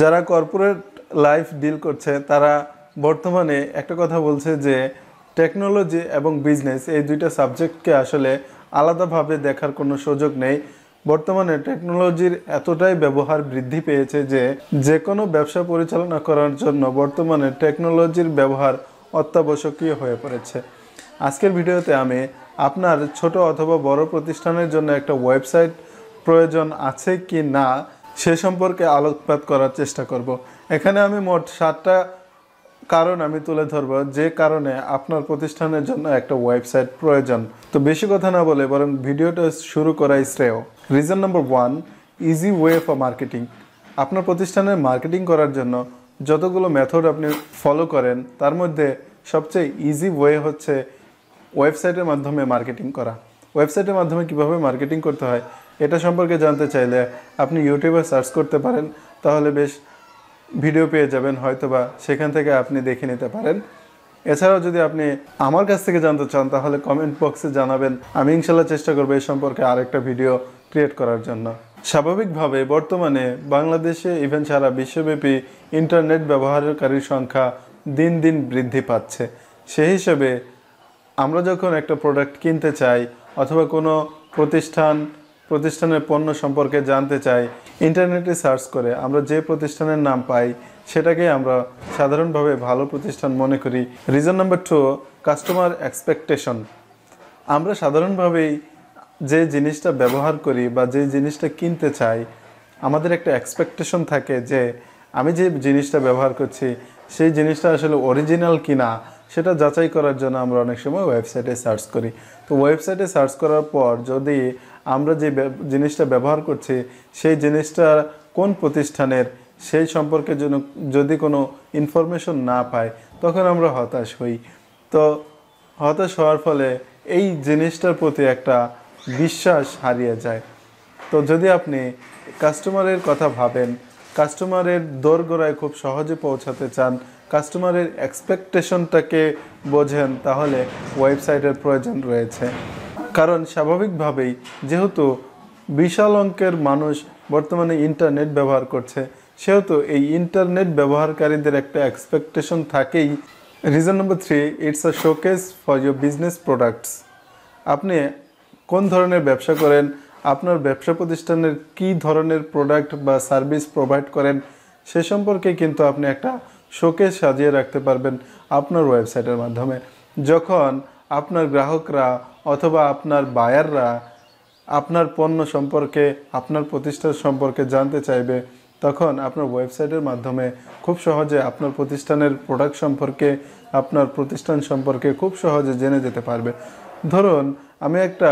যারা corporate life deal করছে তারা বর্তমানে একটা কথা বলছে যে টেকনোলজি এবং বিজনেস এই দুইটা সাবজেক্টকে আসলে আলাদাভাবে দেখার কোনো সুযোগ নেই বর্তমানে টেকনোলজির এতটাই ব্যবহার বৃদ্ধি পেয়েছে যে যে কোনো ব্যবসা পরিচালনা করার জন্য বর্তমানে টেকনোলজির ব্যবহার অত্যাবশ্যকীয় হয়ে পড়েছে আজকের ভিডিওতে আমি আপনার ছোট অথবা বড় প্রতিষ্ঠানের জন্য একটা ওয়েবসাইট প্রয়োজন আছে কি না সে সম্পর্কে আলোকপাত করার চেষ্টা করব। এখানে আমি মোট সাতটা কারণ আমি তুলে ধরব যে কারণে আপনার প্রতিষ্ঠানের জন্য একটা ওয়েবসাইট প্রয়োজন তো বেশি কথা না বলে বরং ভিডিওটা শুরু করাই শ্রেয় reason number one easy way for marketing আপনার প্রতিষ্ঠানের মার্কেটিং করার জন্য যতগুলো মেথড আপনি ফলো করেন তার মধ্যে সবচেয়ে ইজি ওয়ে হচ্ছে ওয়েবসাইটের মাধ্যমে মার্কেটিং করা ওয়েবসাইটের মাধ্যমে কিভাবে মার্কেটিং করতে হয় এটা সম্পর্কে জানতে চাইলে আপনি ইউটিউবে সার্চ করতে পারেন তাহলে বেশ ভিডিও পেয়ে যাবেন হয়তোবা সেখান থেকে আপনি দেখে নিতে পারেন এছাড়াও যদি আপনি আমার কাছ থেকে জানতে চান তাহলে কমেন্ট বক্সে জানাবেন আমি ইনশাল্লাহ চেষ্টা করবো এই সম্পর্কে আরেকটা ভিডিও ক্রিয়েট করার জন্য স্বাভাবিকভাবে বর্তমানে বাংলাদেশে ইভেন সারা বিশ্বব্যাপী ইন্টারনেট ব্যবহারকারীর সংখ্যা দিন দিন বৃদ্ধি পাচ্ছে সেই হিসেবে আমরা যখন একটা প্রোডাক্ট কিনতে চাই অথবা কোনো প্রতিষ্ঠান প্রতিষ্ঠানের পণ্য সম্পর্কে জানতে চাই ইন্টারনেটে সার্চ করে আমরা যে প্রতিষ্ঠানের নাম পাই সেটাকে আমরা সাধারণভাবে ভালো প্রতিষ্ঠান মনে করি reason number two customer expectation আমরা সাধারণভাবেই যে জিনিসটা ব্যবহার করি বা যে জিনিসটা কিনতে চাই আমাদের একটা এক্সপেকটেশন থাকে যে আমি যে জিনিসটা ব্যবহার করছি সেই জিনিসটা আসলে অরিজিনাল কিনা সেটা যাচাই করার জন্য আমরা অনেক সময় ওয়েবসাইটে সার্চ করি তো ওয়েবসাইটে সার্চ করার পর যদি আমরা যে জিনিসটা ব্যবহার করছি সেই জিনিসটা কোন প্রতিষ্ঠানের সেই সম্পর্কে জন্য যদি কোনো ইনফরমেশন না পাই তখন আমরা হতাশ হই তো হতাশ হওয়ার ফলে এই জিনিসটার প্রতি একটা বিশ্বাস হারিয়ে যায় তো যদি আপনি কাস্টমারের কথা ভাবেন কাস্টমারের দোরগোড়ায় খুব সহজে পৌঁছাতে চান কাস্টমারের এক্সপেকটেশনটাকে বোঝেন তাহলে ওয়েবসাইটের প্রয়োজন রয়েছে কারণ স্বাভাবিকভাবেই যেহেতু বিশাল অঙ্কের মানুষ বর্তমানে ইন্টারনেট ব্যবহার করছে সেহেতু এই ইন্টারনেট ব্যবহারকারীদের একটা এক্সপেকটেশন থাকেই reason number three it's a showcase for your business products আপনি কোন ধরনের ব্যবসা করেন আপনার ব্যবসা প্রতিষ্ঠানের কি ধরনের প্রোডাক্ট বা সার্ভিস প্রোভাইড করেন সে সম্পর্কে কিন্তু আপনি একটা শোকে সাজিয়ে রাখতে পারবেন আপনার ওয়েবসাইটের মাধ্যমে যখন আপনার গ্রাহকরা অথবা আপনার বায়াররা আপনার পণ্য সম্পর্কে আপনার প্রতিষ্ঠান সম্পর্কে জানতে চাইবে তখন আপনার ওয়েবসাইটের মাধ্যমে খুব সহজে আপনার প্রতিষ্ঠানের প্রোডাক্ট সম্পর্কে আপনার প্রতিষ্ঠান সম্পর্কে খুব সহজে জেনে যেতে পারবে ধরুন আমি একটা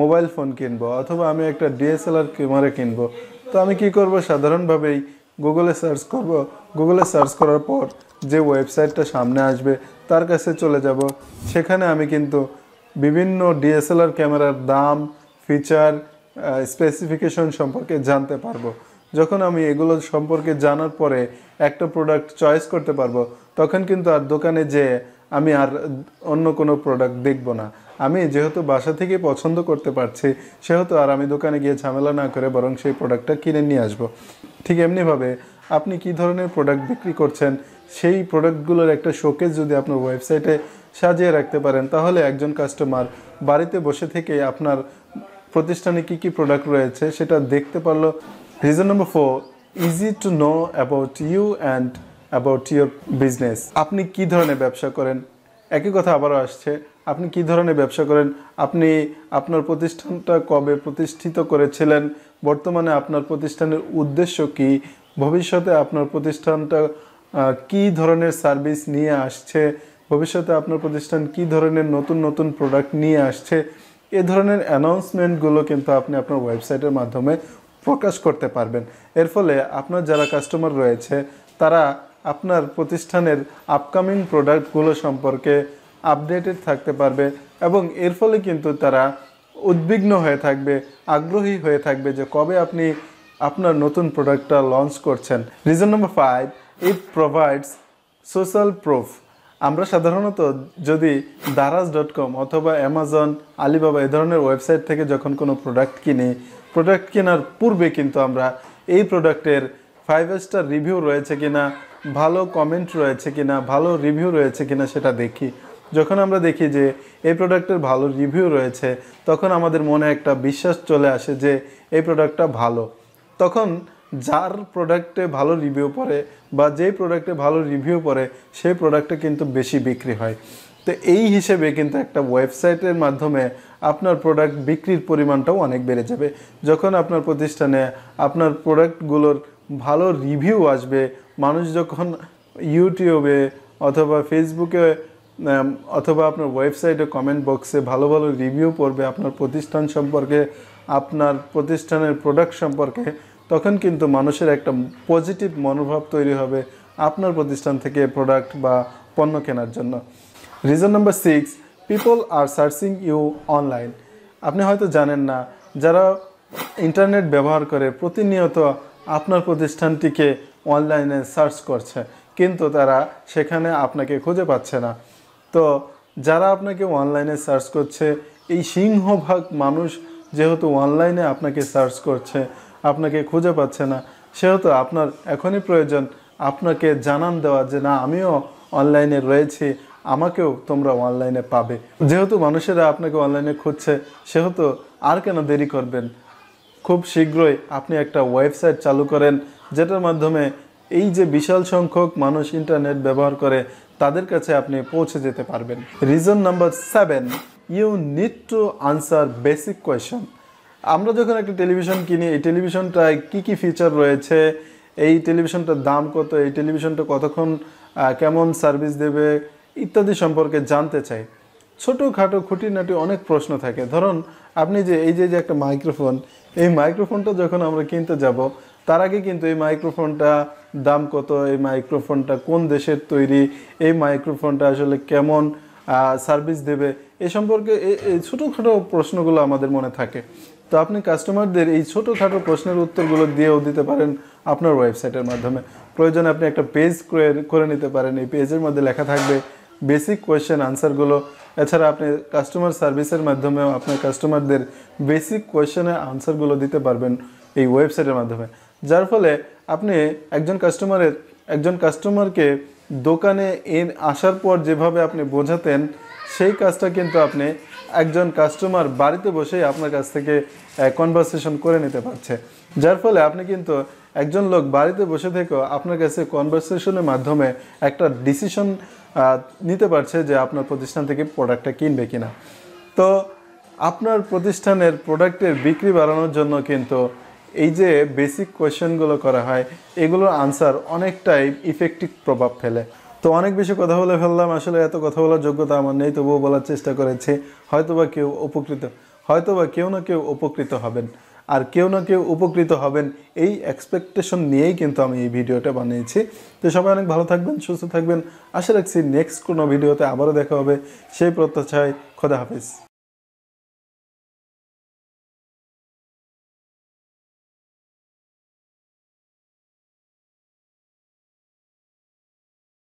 মোবাইল ফোন কিনবো অথবা আমি একটা ডিএসএলআর ক্যামেরা কিনবো তো আমি কি করব সাধারণভাবেই গুগলে সার্চ করব গুগলে সার্চ করার পর যে ওয়েবসাইটটা সামনে আসবে তার কাছে চলে যাব সেখানে আমি কিন্তু বিভিন্ন ডিএসএলআর ক্যামেরার দাম ফিচার স্পেসিফিকেশন সম্পর্কে জানতে পারবো যখন আমি এগুলো সম্পর্কে জানার পরে একটা প্রোডাক্ট চয়েস করতে পারবো তখন কিন্তু আর দোকানে যে আমি আর অন্য কোনো প্রোডাক্ট দেখব না আমি যেহেতু বাসা থেকে পছন্দ করতে পারছি সেহেতু আর আমি দোকানে গিয়ে ঝামেলা না করে বরং সেই প্রোডাক্টটা কিনে নিয়ে আসবো ঠিক এমনিভাবে আপনি কি ধরনের প্রোডাক্ট বিক্রি করছেন সেই প্রোডাক্টগুলোর একটা শোকেস যদি আপনার ওয়েবসাইটে সাজিয়ে রাখতে পারেন তাহলে একজন কাস্টমার বাড়িতে বসে থেকে আপনার প্রতিষ্ঠানে কি কি প্রোডাক্ট রয়েছে সেটা দেখতে পারলো reason number four easy to know about you and about your business আপনি কি ধরনের ব্যবসা করেন একই কথা আবারও আসছে আপনি কি ধরনের ব্যবসা করেন আপনি আপনার প্রতিষ্ঠানটা কবে প্রতিষ্ঠিত করেছিলেন বর্তমানে আপনার প্রতিষ্ঠানের উদ্দেশ্য কি ভবিষ্যতে আপনার প্রতিষ্ঠানটা কি ধরনের সার্ভিস নিয়ে আসছে ভবিষ্যতে আপনার প্রতিষ্ঠান কি ধরনের নতুন নতুন প্রোডাক্ট নিয়ে আসছে এ ধরনের অ্যানাউন্সমেন্টগুলো কিন্তু আপনি আপনার ওয়েবসাইটের মাধ্যমে প্রকাশ করতে পারবেন এর ফলে আপনার যারা কাস্টমার রয়েছে তারা আপনার প্রতিষ্ঠানের আপকামিং প্রোডাক্টগুলো সম্পর্কে আপডেটেড থাকতে পারবে এবং এর ফলে কিন্তু তারা উদ্বিগ্ন হয়ে থাকবে আগ্রহী হয়ে থাকবে যে কবে আপনি আপনার নতুন প্রোডাক্টটা লঞ্চ করছেন reason number five it provides social proof আমরা সাধারণত যদি দারাজ ডট কম অথবা অ্যামাজন আলিবাবা এ ধরনের ওয়েবসাইট থেকে যখন কোনো প্রোডাক্ট কিনি প্রোডাক্ট কেনার পূর্বে কিন্তু আমরা এই প্রোডাক্টের ফাইভ স্টার রিভিউ রয়েছে কিনা ভালো কমেন্ট রয়েছে কিনা ভালো রিভিউ রয়েছে কিনা সেটা দেখি যখন আমরা দেখি যে এই প্রোডাক্টের ভালো রিভিউ রয়েছে তখন আমাদের মনে একটা বিশ্বাস চলে আসে যে এই প্রোডাক্টটা ভালো তখন যার প্রোডাক্টে ভালো রিভিউ পড়ে বা যেই প্রোডাক্টে ভালো রিভিউ পড়ে সেই প্রোডাক্টটা কিন্তু বেশি বিক্রি হয় তো এই হিসেবে কিন্তু একটা ওয়েবসাইটের মাধ্যমে আপনার প্রোডাক্ট বিক্রির পরিমাণটাও অনেক বেড়ে যাবে যখন আপনার প্রতিষ্ঠানে আপনার প্রোডাক্টগুলোর ভালো রিভিউ আসবে মানুষ যখন ইউটিউবে অথবা ফেসবুকে অথবা আপনার ওয়েবসাইটে কমেন্ট বক্সে ভালো ভালো রিভিউ পড়বে আপনার প্রতিষ্ঠান সম্পর্কে আপনার প্রতিষ্ঠানের প্রোডাক্ট সম্পর্কে তখন কিন্তু মানুষের একটা পজিটিভ মনোভাব তৈরি হবে আপনার প্রতিষ্ঠান থেকে প্রোডাক্ট বা পণ্য কেনার জন্য reason number six people are searching you online আপনি হয়তো জানেন না যারা ইন্টারনেট ব্যবহার করে প্রতিনিয়ত আপনার প্রতিষ্ঠানটিকে অনলাইনে সার্চ করছে কিন্তু তারা সেখানে আপনাকে খুঁজে পাচ্ছে না তো যারা আপনাকে অনলাইনে সার্চ করছে এই সিংহভাগ মানুষ যেহেতু অনলাইনে আপনাকে সার্চ করছে আপনাকে খুঁজে পাচ্ছে না সেহেতু আপনার এখনই প্রয়োজন আপনাকে জানান দেওয়া যে না আমিও অনলাইনে রয়েছি আমাকেও তোমরা অনলাইনে পাবে যেহেতু মানুষেরা আপনাকে অনলাইনে খুঁজছে সেহেতু আর কেন দেরি করবেন খুব শীঘ্রই আপনি একটা ওয়েবসাইট চালু করেন যেটার মাধ্যমে এই যে বিশাল সংখ্যক মানুষ ইন্টারনেট ব্যবহার করে তাদের কাছে আপনি পৌঁছে যেতে পারবেন reason number seven you need to answer basic question আমরা যখন একটা টেলিভিশন কিনি এই টেলিভিশনটায় কি কি ফিচার রয়েছে এই টেলিভিশনটার দাম কত এই টেলিভিশনটা কতক্ষণ কেমন সার্ভিস দেবে ইত্যাদি সম্পর্কে জানতে চাই ছোটোখাটো খুঁটিনাটি অনেক প্রশ্ন থাকে ধরুন আপনি যে এই যে যে একটা মাইক্রোফোন এই মাইক্রোফোনটা যখন আমরা কিনতে যাব তার আগে কিন্তু এই মাইক্রোফোনটা দাম কত এই মাইক্রোফোনটা কোন দেশের তৈরি এই মাইক্রোফোনটা আসলে কেমন সার্ভিস দেবে এ সম্পর্কে এই ছোটোখাটো প্রশ্নগুলো আমাদের মনে থাকে তো আপনি কাস্টমারদের এই ছোটোখাটো প্রশ্নের উত্তরগুলো দিয়েও দিতে পারেন আপনার ওয়েবসাইটের মাধ্যমে প্রয়োজনে আপনি একটা পেজ করে নিতে পারেন এই পেজের মধ্যে লেখা থাকবে বেসিক কোয়েশ্চেন আনসারগুলো এছাড়া আপনি কাস্টমার সার্ভিসের মাধ্যমেও আপনার কাস্টমারদের বেসিক কোয়েশ্চেনের আনসারগুলো দিতে পারবেন এই ওয়েবসাইটের মাধ্যমে যার ফলে আপনি একজন কাস্টমারের একজন কাস্টমারকে দোকানে এন আসার পর যেভাবে আপনি বোঝাতেন সেই কাজটা কিন্তু আপনি একজন কাস্টমার বাড়িতে বসেই আপনার কাছ থেকে কনভারসেশন করে নিতে পারছে যার ফলে আপনি কিন্তু একজন লোক বাড়িতে বসে থেকেও আপনার কাছে কনভারসেশনের মাধ্যমে একটা ডিসিশন নিতে পারছে যে আপনার প্রতিষ্ঠান থেকে প্রোডাক্টটা কিনবে কিনা তো আপনার প্রতিষ্ঠানের প্রোডাক্টের বিক্রি বাড়ানোর জন্য কিন্তু এই যে বেসিক কোয়েশনগুলো করা হয় এগুলোর আনসার অনেকটাই ইফেক্টিভ প্রভাব ফেলে তো অনেক বেশি কথা বলে ফেললাম আসলে এত কথা বলার যোগ্যতা আমার নেই তবুও বলার চেষ্টা করেছি হয়তোবা কেউ উপকৃত হয়তোবা কেউ না কেউ উপকৃত হবেন আর কেউ না কেউ উপকৃত হবেন এই এক্সপেকটেশন নিয়েই কিন্তু আমি এই ভিডিওটা বানিয়েছি তো সবাই অনেক ভালো থাকবেন সুস্থ থাকবেন আশা রাখছি নেক্সট কোনো ভিডিওতে আবারও দেখা হবে সেই প্রত্যাশায় খোদা হাফিজ